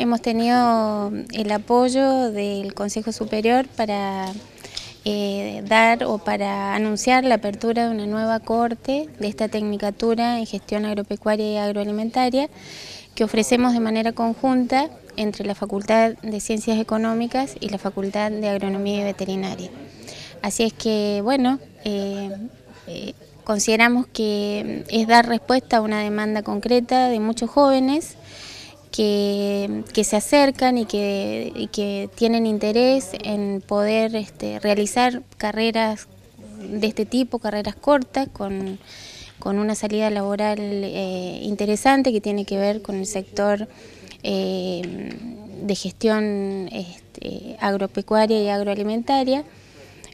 hemos tenido el apoyo del Consejo Superior para eh, dar o para anunciar la apertura de una nueva corte de esta Tecnicatura en Gestión Agropecuaria y Agroalimentaria que ofrecemos de manera conjunta entre la Facultad de Ciencias Económicas y la Facultad de Agronomía y Veterinaria. Así es que, bueno, eh, eh, consideramos que es dar respuesta a una demanda concreta de muchos jóvenes que, se acercan y que, tienen interés en poder este, realizar carreras de este tipo, carreras cortas, con, una salida laboral eh, interesante que tiene que ver con el sector eh, de gestión este, agropecuaria y agroalimentaria.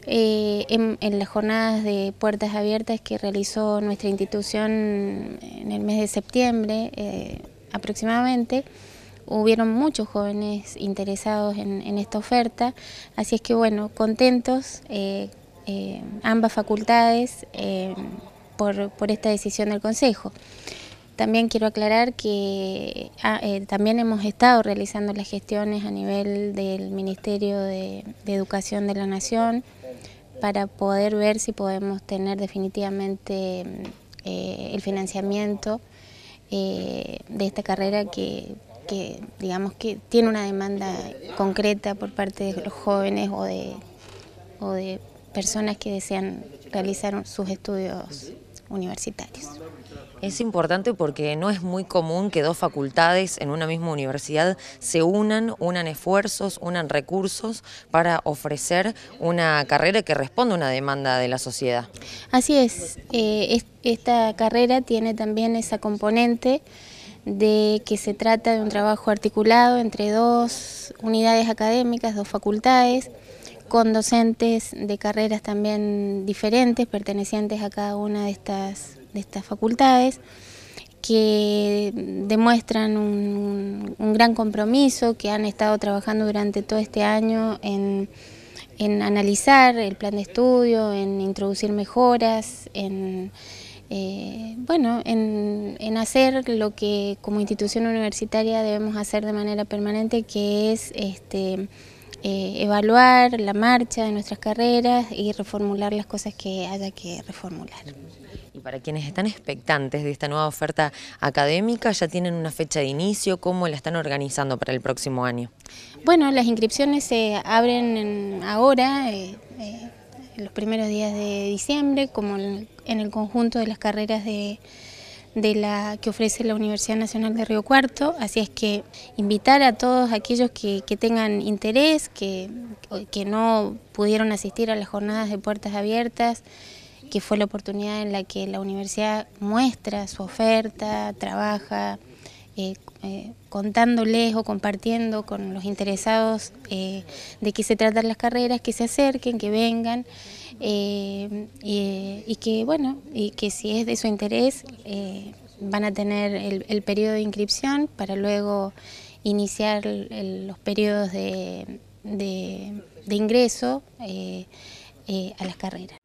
Eh, en, las jornadas de puertas abiertas que realizó nuestra institución en el mes de septiembre, aproximadamente, hubieron muchos jóvenes interesados en, esta oferta, así es que bueno, contentos eh, eh, ambas facultades eh, por, esta decisión del Consejo. También quiero aclarar que ah, también hemos estado realizando las gestiones a nivel del Ministerio de, Educación de la Nación para poder ver si podemos tener definitivamente el financiamiento eh, de esta carrera que, que, digamos, que tiene una demanda concreta por parte de los jóvenes o de, o de personas que desean realizar sus estudios universitarios. Es importante porque no es muy común que dos facultades en una misma universidad se unan, unan esfuerzos, unan recursos para ofrecer una carrera que responda a una demanda de la sociedad. Así eh, es, esta carrera tiene también esa componente de que se trata de un trabajo articulado entre dos unidades académicas, dos facultades, con docentes de carreras también diferentes, pertenecientes a cada una de estas, de estas facultades, que demuestran un, gran compromiso, que han estado trabajando durante todo este año en, analizar el plan de estudio, en introducir mejoras, en... Eh, bueno, en, hacer lo que como institución universitaria debemos hacer de manera permanente, que es este, eh, evaluar la marcha de nuestras carreras y reformular las cosas que haya que reformular. Y para quienes están expectantes de esta nueva oferta académica, ¿ya tienen una fecha de inicio? ¿Cómo la están organizando para el próximo año? Bueno, las inscripciones se abren ahora, eh, eh, en los primeros días de diciembre, como en el conjunto de las carreras de de la que ofrece la Universidad Nacional de Río Cuarto, así es que invitar a todos aquellos que, tengan interés, que, que no pudieron asistir a las jornadas de puertas abiertas, que fue la oportunidad en la que la universidad muestra su oferta, trabaja, eh, eh, contándoles o compartiendo con los interesados eh, de qué se tratan las carreras, que se acerquen, que vengan y, que bueno, y que si es de su interés van a tener el, periodo de inscripción para luego iniciar los periodos de ingreso a las carreras.